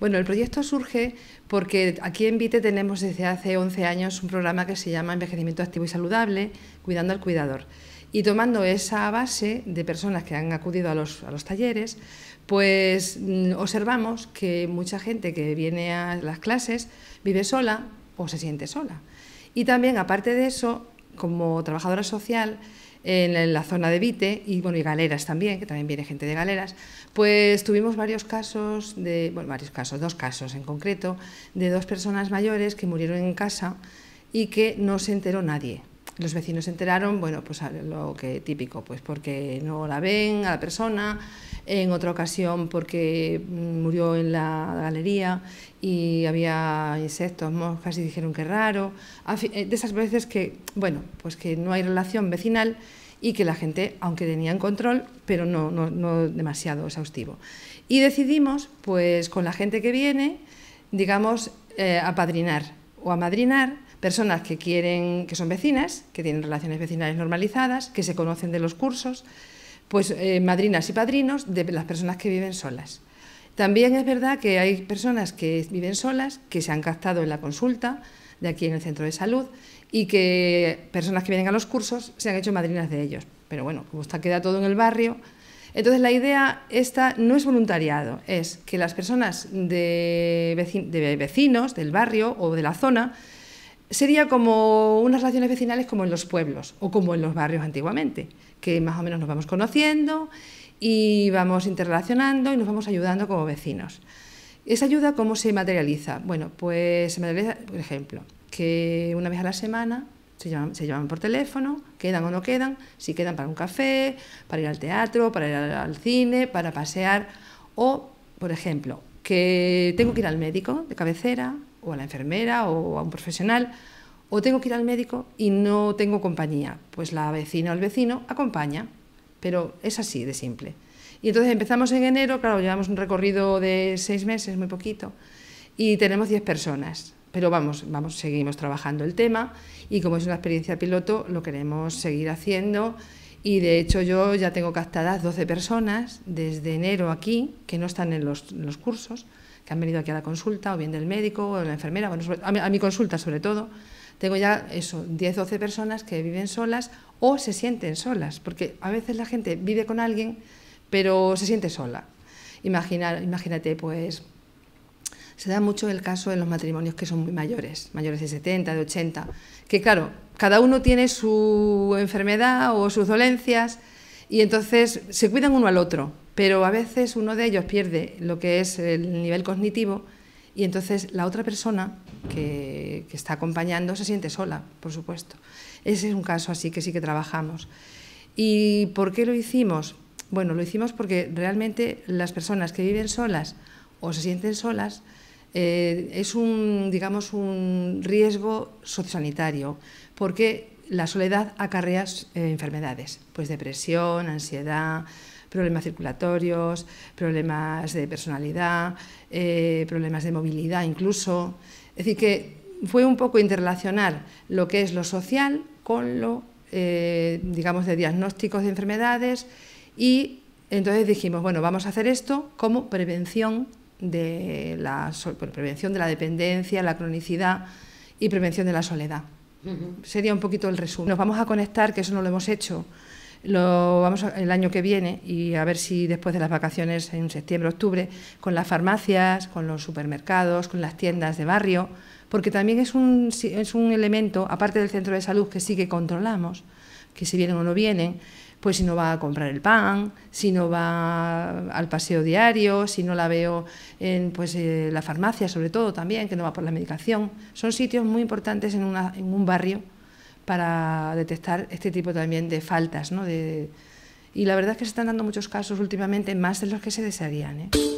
Bueno, el proyecto surge porque aquí en Vite tenemos desde hace 11 años un programa que se llama Envejecimiento Activo y Saludable, Cuidando al Cuidador. Y tomando esa base de personas que han acudido a los, a los talleres, pues mm, observamos que mucha gente que viene a las clases vive sola o se siente sola. Y también, aparte de eso, como trabajadora social, en la zona de Vite y, bueno, y Galeras también, que también viene gente de Galeras, pues tuvimos varios casos, de, bueno, varios casos, dos casos en concreto, de dos personas mayores que murieron en casa y que no se enteró nadie los vecinos se enteraron, bueno, pues lo que típico, pues porque no la ven a la persona, en otra ocasión porque murió en la galería y había insectos, moscas y dijeron que raro, eh, de esas veces que, bueno, pues que no hay relación vecinal y que la gente, aunque tenían control, pero no, no, demasiado exhaustivo. Y decidimos, pues con la gente que viene, digamos, eh, apadrinar o amadrinar personas que quieren, que son vecinas, que tienen relaciones vecinales normalizadas, que se conocen de los cursos, pues eh, madrinas y padrinos de las personas que viven solas. También es verdad que hay personas que viven solas, que se han captado en la consulta de aquí en el centro de salud y que personas que vienen a los cursos se han hecho madrinas de ellos. Pero bueno, como está queda todo en el barrio, entonces la idea esta no es voluntariado, es que las personas de, vecinos del barrio o de la zona sería como unas relaciones vecinales como en los pueblos o como en los barrios antiguamente, que más o menos nos vamos conociendo y vamos interrelacionando y nos vamos ayudando como vecinos. ¿Esa ayuda cómo se materializa? Bueno, pues se materializa, por ejemplo, que una vez a la semana se llaman, se llaman por teléfono, quedan o no quedan, si quedan para un café, para ir al teatro, para ir al cine, para pasear, o, por ejemplo, que tengo que ir al médico de cabecera, o a la enfermera o a un profesional, o tengo que ir al médico y no tengo compañía, pues la vecina o el vecino acompaña, pero es así de simple. Y entonces empezamos en enero, claro, llevamos un recorrido de seis meses, muy poquito, y tenemos diez personas. Pero vamos, vamos, seguimos trabajando el tema y como es una experiencia piloto, lo queremos seguir haciendo. Y de hecho yo ya tengo captadas 12 personas desde enero aquí, que no están en los cursos, que han venido aquí a la consulta, o bien del médico, o de la enfermera, bueno, a, mi, consulta sobre todo. Tengo ya eso, 10, 12 personas que viven solas o se sienten solas, porque a veces la gente vive con alguien, pero se siente sola. imagina imagínate, pues se da mucho el caso en los matrimonios que son muy mayores, mayores de 70, de 80, que claro, cada uno tiene su enfermedad o sus dolencias, y entonces se cuidan uno al otro, pero a veces uno de ellos pierde lo que es el nivel cognitivo y entonces la otra persona que, está acompañando se siente sola, por supuesto. Ese es un caso así que sí que trabajamos. ¿Y por qué lo hicimos? Bueno, lo hicimos porque realmente las personas que viven solas o se sienten solas eh, es un, digamos, un riesgo sociosanitario, porque la soledad acarrea eh, enfermedades, pues depresión, ansiedad, problemas circulatorios, problemas de personalidad, eh, problemas de movilidad incluso. Es decir, que fue un poco interrelacionar lo que es lo social con lo, eh, digamos, de diagnósticos de enfermedades y entonces dijimos, bueno, vamos a hacer esto como prevención de la, prevención de la dependencia, la cronicidad y prevención de la soledad. Sería un poquito el resumen. Nos vamos a conectar, que eso no lo hemos hecho, lo vamos el año que viene y a ver si después de las vacaciones en septiembre, octubre, con las farmacias, con los supermercados, con las tiendas de barrio, porque también es un, es un elemento, aparte del centro de salud que sí que controlamos, que si vienen o no vienen, pues si no va a comprar el pan, si no va al paseo diario, si no la veo en pues, eh, la farmacia sobre todo también, que no va por la medicación. Son sitios muy importantes en, en un barrio para detectar este tipo también de faltas. ¿no? De, y la verdad es que se están dando muchos casos últimamente, más de los que se desearían. ¿eh?